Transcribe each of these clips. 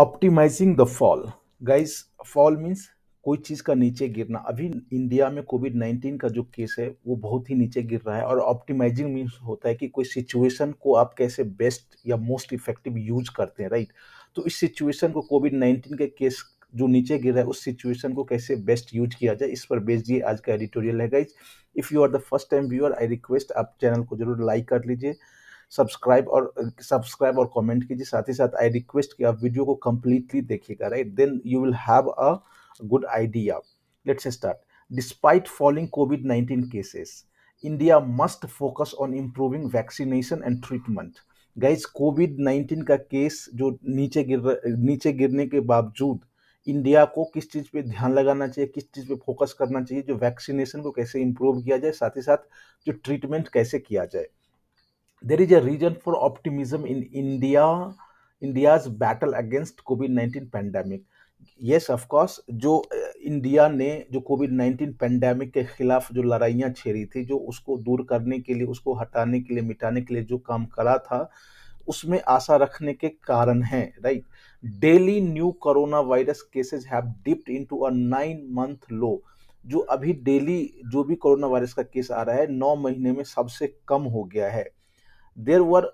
Optimising the fall guys fall means कोई चीज़ का नीचे गिरना अभी इंडिया में कोविड नाइन्टीन का जो केस है वो बहुत ही नीचे गिर रहा है और ऑप्टिमाइजिंग मीन्स होता है कि कोई सिचुएशन को आप कैसे बेस्ट या मोस्ट इफेक्टिव यूज करते हैं राइट तो इस सिचुएशन को कोविड नाइन्टीन के केस जो नीचे गिर रहा है उस सिचुएशन को कैसे बेस्ट यूज किया जाए इस पर बेस्ड ये आज का एडिटोरियल है guys if you are the first time viewer I request आप चैनल को जरूर लाइक कर लीजिए सब्सक्राइब और सब्सक्राइब और कमेंट कीजिए साथ ही साथ आई रिक्वेस्ट कि आप वीडियो को कंप्लीटली देखिएगा right then you will have a good idea let's start despite following covid nineteen cases India must focus on improving vaccination and treatment guys covid nineteen का case जो नीचे गिर नीचे गिरने के बावजूद इंडिया को किस चीज़ पे ध्यान लगाना चाहिए किस चीज़ पे फोकस करना चाहिए जो वैक्सीनेशन को कैसे इम्प्रूव किया जाए साथ ही साथ जो ट्रीटमेंट कैसे किया जाए there is a reason for optimism in india india's battle against covid-19 pandemic yes of course जो इंडिया uh, ने जो कोविड 19 पेंडेमिक के खिलाफ जो लड़ाइयाँ छेड़ी थी जो उसको दूर करने के लिए उसको हटाने के लिए मिटाने के लिए जो काम करा था उसमें आशा रखने के कारण हैं right daily new corona virus cases have dipped into a nine month low जो अभी डेली जो भी कोरोना वायरस का केस आ रहा है नौ महीने में सबसे कम हो गया है there were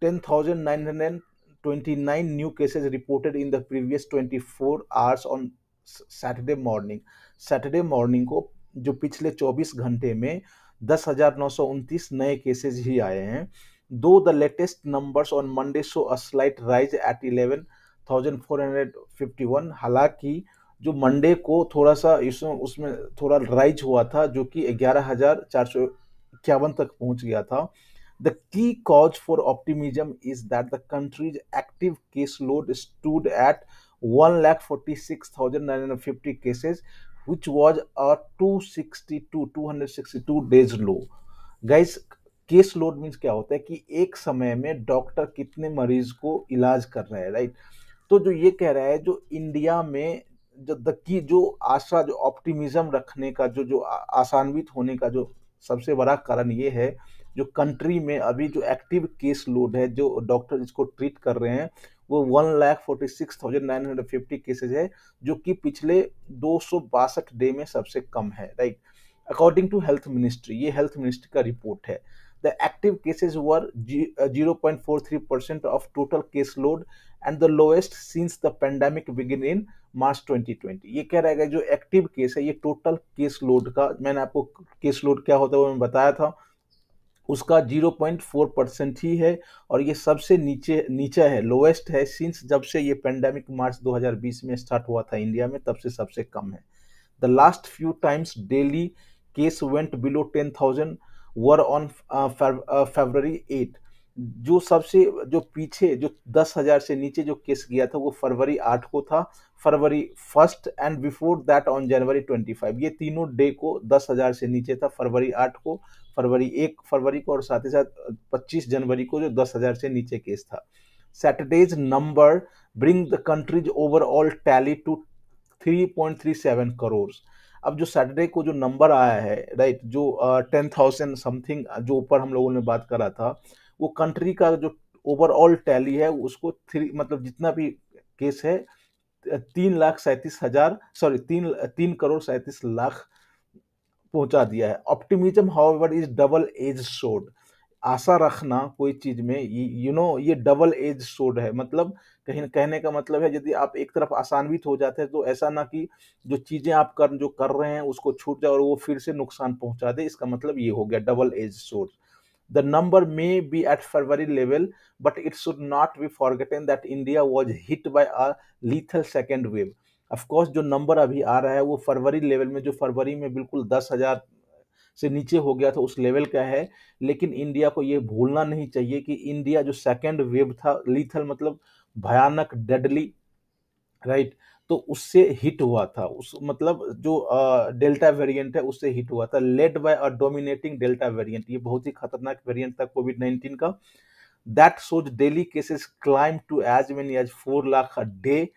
10,929 new cases reported in the previous 24 hours on Saturday morning. Saturday morning को जो पिछले 24 घंटे में 10,929 नए केसेज ही आए हैं though the latest numbers on Monday show a slight rise at 11,451 हालांकि जो मंडे को थोड़ा सा उसमें थोड़ा राइज हुआ था जो कि ग्यारह तक पहुंच गया था The key cause for optimism is that the country's active caseload stood at 1,46,950 cases, which was a 262 262 days low. Guys, case load means क्या होता है कि एक समय में डॉक्टर कितने मरीज को इलाज कर रहे हैं राइट तो जो ये कह रहा है जो इंडिया में जो दक्की जो आशा जो ऑप्टिमिज्म रखने का जो जो आसानवित होने का जो सबसे बड़ा कारण ये है जो कंट्री में अभी जो एक्टिव केस लोड है जो डॉक्टर इसको ट्रीट कर रहे हैं वो one lakh forty six thousand nine hundred fifty cases है जो कि पिछले दो सौ बासठ डे में सबसे कम है right according to health ministry ये हेल्थ मिनिस्ट्री का रिपोर्ट है the active cases were zero point four three percent of total case load and the lowest since the pandemic begin in March 2020 ये कह रहेगा जो एक्टिव केस है ये total case load का मैंने आपको केस लोड क्या होता है वो मैं बताया था उसका 0.4 परसेंट ही है और ये सबसे नीचे नीचा है लोवेस्ट है सिंस जब से ये पेंडेमिक मार्च 2020 में स्टार्ट हुआ था इंडिया में तब से सबसे कम है the last few times daily case went below 10,000 were on February eight जो सबसे जो पीछे जो दस हजार से नीचे जो केस गया था वो फरवरी आठ को था February first and before that on January twenty five ये तीनों डे को दस हजार से नीचे था फरवरी आठ को फरवरी एक फरवरी को और साथ ही साथ पच्चीस जनवरी को जो दस हजार से नीचे केस था Saturday's number bring the country's overall tally to three point three seven crore अब जो सैटरडे को जो नंबर आया है राइट जो टेन थाउजेंड समथिंग जो ऊपर हम लोगों ने बात करा था वो कंट्री का जो ओवरऑल टैली है उसको थ्री मतलब जितना भी केस है तीन लाख सैंतीस हजार सॉरी तीन तीन करोड़ सैंतीस लाख पहुंचा दिया है optimism however is double edge sword आशा रखना कोई चीज में यू नो ये डबल एज सोड है मतलब कहीं कहने का मतलब है यदि आप एक तरफ आसानवित हो जाते हैं तो ऐसा ना कि जो चीजें आप कर जो कर रहे हैं उसको छूट जाए और वो फिर से नुकसान पहुंचा दे इसका मतलब ये हो गया double edge sword The number may be at February level, but it should not be forgotten that India was hit by a lethal second wave. of course jo number abhi aa raha hai wo february level mein jo february mein bilkul 10000 से नीचे हो गया था उस level का है लेकिन India को ये भूलना नहीं चाहिए कि इंडिया जो सेकेंड वेव था लीथल मतलब भयानक डेडली राइट तो उससे हिट हुआ था उस मतलब जो डेल्टा वेरिएंट है उससे हिट हुआ था led by a dominating Delta variant ये बहुत ही खतरनाक वेरिएंट था कोविड नाइन्टीन का that saw daily cases climb to as many as four lakh a day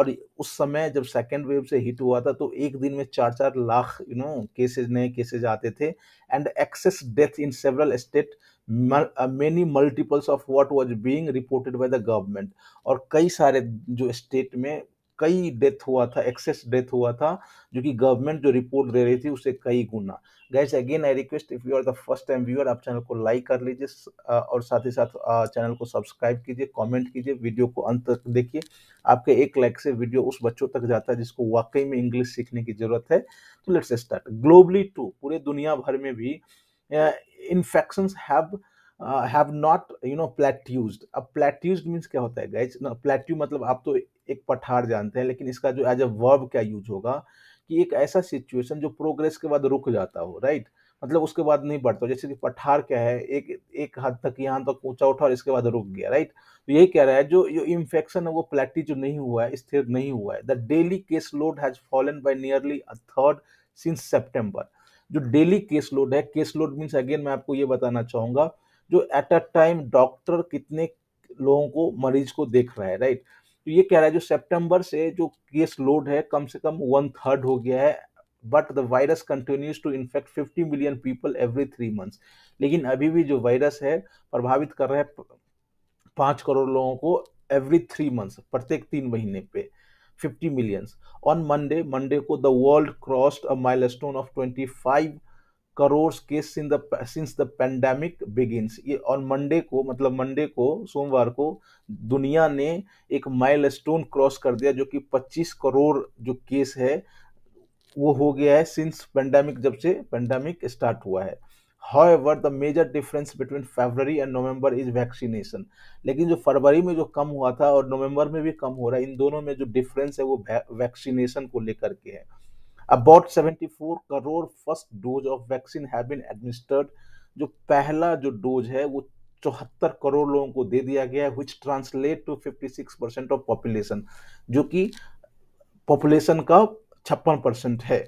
और उस समय जब सेकेंड वेव से हिट हुआ था तो एक दिन में चार चार लाख यू नो केसेज नए केसेज आते थे and excess death in several state many multiples of what was being reported by the government और कई सारे जो स्टेट में कई डेथ हुआ था एक्सेस डेथ हुआ था जो कि गवर्नमेंट जो रिपोर्ट दे रही थी उससे कई गुना guys again I request if you are the first time viewer आप चैनल को लाइक कर लीजिए और साथ ही साथ चैनल को सब्सक्राइब कीजिए कमेंट कीजिए वीडियो को अंत तक देखिए आपके एक लाइक से वीडियो उस बच्चों तक जाता है जिसको वाकई में इंग्लिश सीखने की ज़रूरत है तो लेट्स स्टार्ट ग्लोबली टू पूरे दुनिया भर में भी infections have have not you know plateaus अब प्लेट्यूज मीन्स क्या होता है गाइज प्लेट्यू मतलब आप तो एक पठार जानते हैं लेकिन इसका जो एज अ वर्ब क्या यूज होगा कि एक ऐसा सिचुएशन जो प्रोग्रेस के बाद रुक जाता हो राइट right? मतलब उसके बाद नहीं बढ़ता जैसे कि पठार क्या है एक एक हद तक यहाँ तक ऊंचा उठा और इसके बाद रुक गया राइट तो यही कह रहा है जो जो इन्फेक्शन है वो प्लेटी जो नहीं हुआ है स्थिर नहीं हुआ है the daily case load has fallen by nearly a third since September जो डेली केस लोड है केस लोड मीन्स अगेन मैं आपको ये बताना चाहूंगा जो एट अ टाइम डॉक्टर कितने लोगों को मरीज को देख रहा है राइट तो ये कह रहा है जो सितंबर से जो केस लोड है कम से कम वन थर्ड हो गया है but the virus continues to infect 50 million people every three months लेकिन अभी भी जो वायरस है प्रभावित कर रहा है पाँच करोड़ लोगों को एवरी थ्री मंथ्स प्रत्येक तीन महीने पे 50 मिलियंस ऑन मंडे मंडे को the world crossed a milestone of 25 crore case in the since the pandemic begins ये और मंडे को मतलब मंडे को सोमवार को दुनिया ने एक माइलस्टोन क्रॉस कर दिया जो कि 25 करोड़ जो केस है वो हो गया है सिंस पेंडेमिक जब से पेंडेमिक स्टार्ट हुआ है how the major difference between February and November is vaccination लेकिन जो फरवरी में जो कम हुआ था और नवंबर में भी कम हो रहा है इन दोनों में जो डिफरेंस है वो वैक्सीनेशन को लेकर के है about 74 crore first dose of vaccine have been administered जो पहला जो डोज है वो चौहत्तर करोड़ लोगों को दे दिया गया है which translate to fifty six percent of population जो कि पॉपुलेशन का छप्पन परसेंट है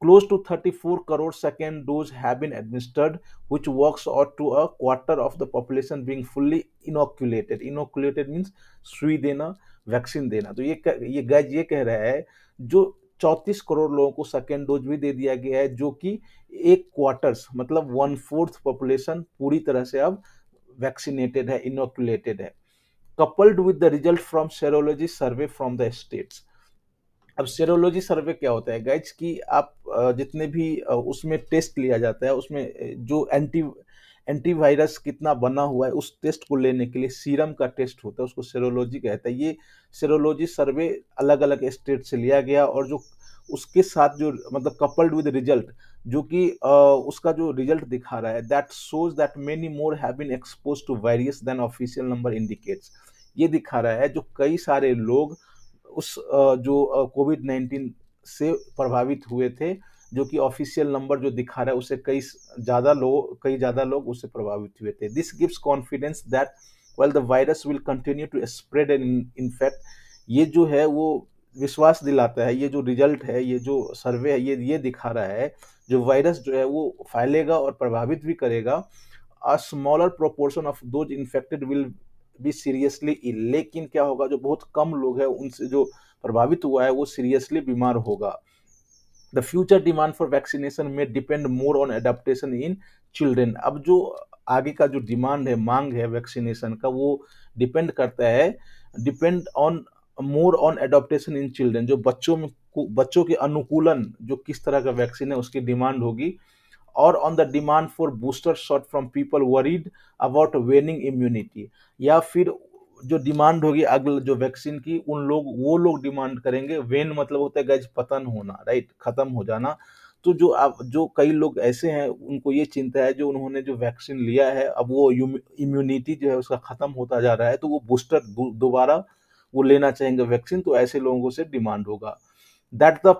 close to thirty four crore second dose have been administered which work out to a quarter of the population being fully inoculated inoculated means सुई देना vaccine देना तो ये ये गैज ये कह रहा है जो चौंतीस करोड़ लोगों को सेकेंड डोज भी दे दिया गया है जो कि एक क्वार्टर्स मतलब वन फोर्थ पॉपुलेशन पूरी तरह से अब वैक्सीनेटेड है इनोकुलेटेड है coupled with the result from serology survey from the states अब सेरोलॉजी सर्वे क्या होता है गाइज कि आप जितने भी उसमें टेस्ट लिया जाता है उसमें जो एंटी एंटीवायरस कितना बना हुआ है उस टेस्ट को लेने के लिए सीरम का टेस्ट होता है उसको सेरोलॉजी कहता है ये सेरोलॉजी सर्वे अलग अलग स्टेट से लिया गया और जो उसके साथ जो मतलब कपल्ड विद रिजल्ट जो कि उसका जो रिजल्ट दिखा रहा है that shows that many more have been exposed to virus than official number indicates ये दिखा रहा है जो कई सारे लोग उस जो कोविड नाइन्टीन से प्रभावित हुए थे जो कि ऑफिशियल नंबर जो दिखा रहा है उससे कई ज़्यादा लोग कई ज़्यादा लोग उससे प्रभावित हुए थे this gives confidence that well the virus will continue to spread and in fact ये जो है वो विश्वास दिलाता है ये जो रिजल्ट है ये जो सर्वे है ये ये दिखा रहा है जो वायरस जो है वो फैलेगा और प्रभावित भी करेगा a smaller proportion of those infected will be seriously ill लेकिन क्या होगा जो बहुत कम लोग हैं उनसे जो प्रभावित हुआ है वो सीरियसली बीमार होगा the future demand for vaccination में depend more on adaptation in children अब जो आगे का जो डिमांड है मांग है वैक्सीनेशन का वो डिपेंड करता है depend on more on adoption in children जो बच्चों में बच्चों के अनुकूलन जो किस तरह का वैक्सीन है उसकी डिमांड होगी और on the demand for booster shot from people worried about waning immunity या फिर जो डिमांड होगी अगल जो वैक्सीन की उन लोग वो लोग डिमांड करेंगे वेन मतलब होता है गैज पतन होना राइट खत्म हो जाना तो जो आप जो कई लोग ऐसे हैं उनको ये चिंता है जो उन्होंने जो वैक्सीन लिया है अब वो इम्यूनिटी जो है उसका ख़त्म होता जा रहा है तो वो बूस्टर दोबारा वो लेना चाहेंगे वैक्सीन तो ऐसे लोगों से डिमांड होगा that the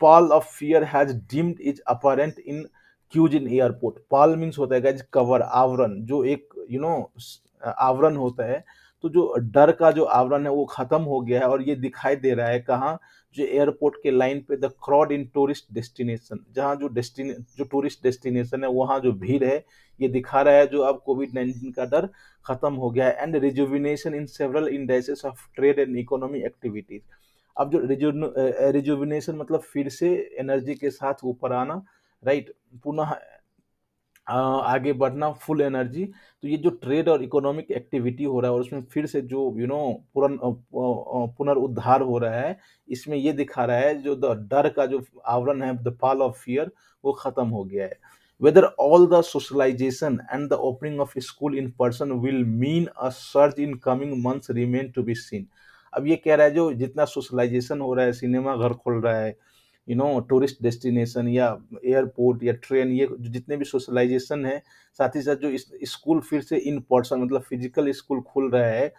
pall of fear has dimmed is apparent in queues in airport pall means होता है कवर आवरण जो एक यू you नो know, आवरण होता है तो जो डर का जो आवरण है वो खत्म हो गया है और ये दिखाई दे रहा है कहाँ जो एयरपोर्ट के लाइन पे the crowd in tourist destination जहाँ जो डेस्टिने जो टूरिस्ट डेस्टिनेशन है वहाँ जो भीड़ है ये दिखा रहा है जो अब कोविड नाइन्टीन का डर खत्म हो गया है and rejuvenation in several industries of trade and economy activities अब जो रिजुविनेशन मतलब फिर से एनर्जी के साथ ऊपर आना राइट पुनः आगे बढ़ना फुल एनर्जी तो ये जो ट्रेड और इकोनॉमिक एक्टिविटी हो रहा है और उसमें फिर से जो यू नो पुरन पुनर्उद्धार हो रहा है इसमें ये दिखा रहा है जो द डर का जो आवरण है द फॉल ऑफ फियर वो ख़त्म हो गया है whether all the socialisation and the opening of school in person will mean a surge in coming month remain to be seen अब ये कह रहा है जो जितना सोशलाइजेशन हो रहा है सिनेमा घर खोल रहा है यू नो टूरिस्ट डेस्टिनेशन या एयरपोर्ट या ट्रेन ये जितने भी सोशलाइजेशन है साथ ही साथ जो स्कूल फिर से इन पर्सन मतलब फिजिकल स्कूल खुल रहा है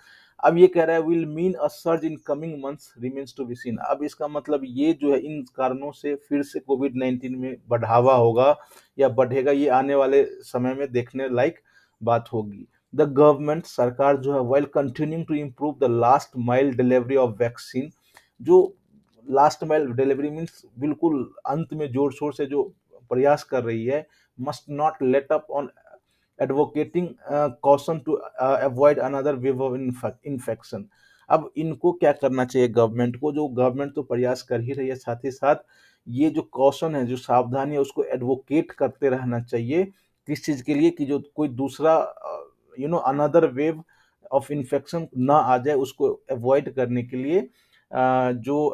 अब ये कह रहा है will mean a surge in coming months remains to be seen अब इसका मतलब ये जो है इन कारणों से फिर से कोविड नाइन्टीन में बढ़ावा होगा या बढ़ेगा ये आने वाले समय में देखने लायक बात होगी द गवर्नमेंट सरकार जो है well continuing to improve the last mile delivery of vaccine जो लास्ट माइल डिलीवरी मीन्स बिल्कुल अंत में जोर शोर से जो प्रयास कर रही है must not let up on advocating caution to avoid another wave of infection अब इनको क्या करना चाहिए गवर्नमेंट को जो गवर्नमेंट तो प्रयास कर ही रही है साथ ही साथ ये जो कॉशन है जो सावधानी है उसको एडवोकेट करते रहना चाहिए किस चीज़ के लिए कि जो कोई दूसरा you know another wave of infection ना आ जाए उसको अवॉइड करने के लिए जो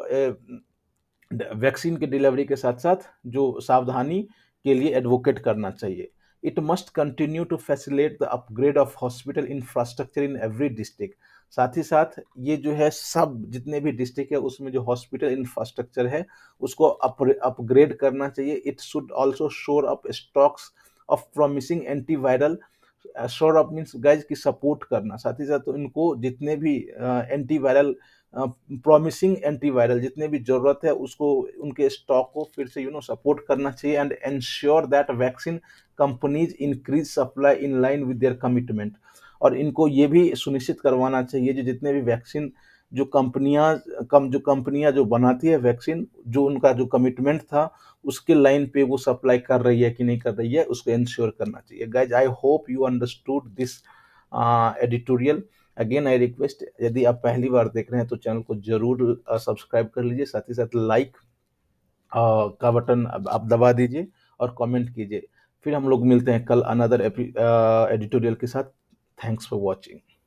वैक्सीन के डिलीवरी के साथ साथ जो सावधानी के लिए एडवोकेट करना चाहिए it must continue to facilitate the upgrade of hospital infrastructure in every district साथ ही साथ ये जो है सब जितने भी डिस्ट्रिक्ट है उसमें जो हॉस्पिटल इंफ्रास्ट्रक्चर है उसको अपग्रेड करना चाहिए it should also shore up stocks of promising antiviral shore up means guys की सपोर्ट करना साथ ही साथ तो इनको जितने भी एंटीवायरल uh, प्रॉमिसिंग एंटीवायरल जितने भी जरूरत है उसको उनके स्टॉक को फिर से यू नो सपोर्ट करना चाहिए and ensure that vaccine companies increase supply in line with their commitment और इनको ये भी सुनिश्चित करवाना चाहिए जो जितने भी वैक्सीन जो कंपनियां कम जो कंपनियां जो बनाती है वैक्सीन जो उनका जो कमिटमेंट था उसके लाइन पे वो सप्लाई कर रही है कि नहीं कर रही है उसको इंश्योर करना चाहिए guys I hope you understood this editorial again I request यदि आप पहली बार देख रहे हैं तो चैनल को जरूर सब्सक्राइब कर लीजिए साथ ही साथ लाइक का बटन आप दबा दीजिए और कमेंट कीजिए फिर हम लोग मिलते हैं कल अनदर एडिटोरियल के साथ थैंक्स फॉर वॉचिंग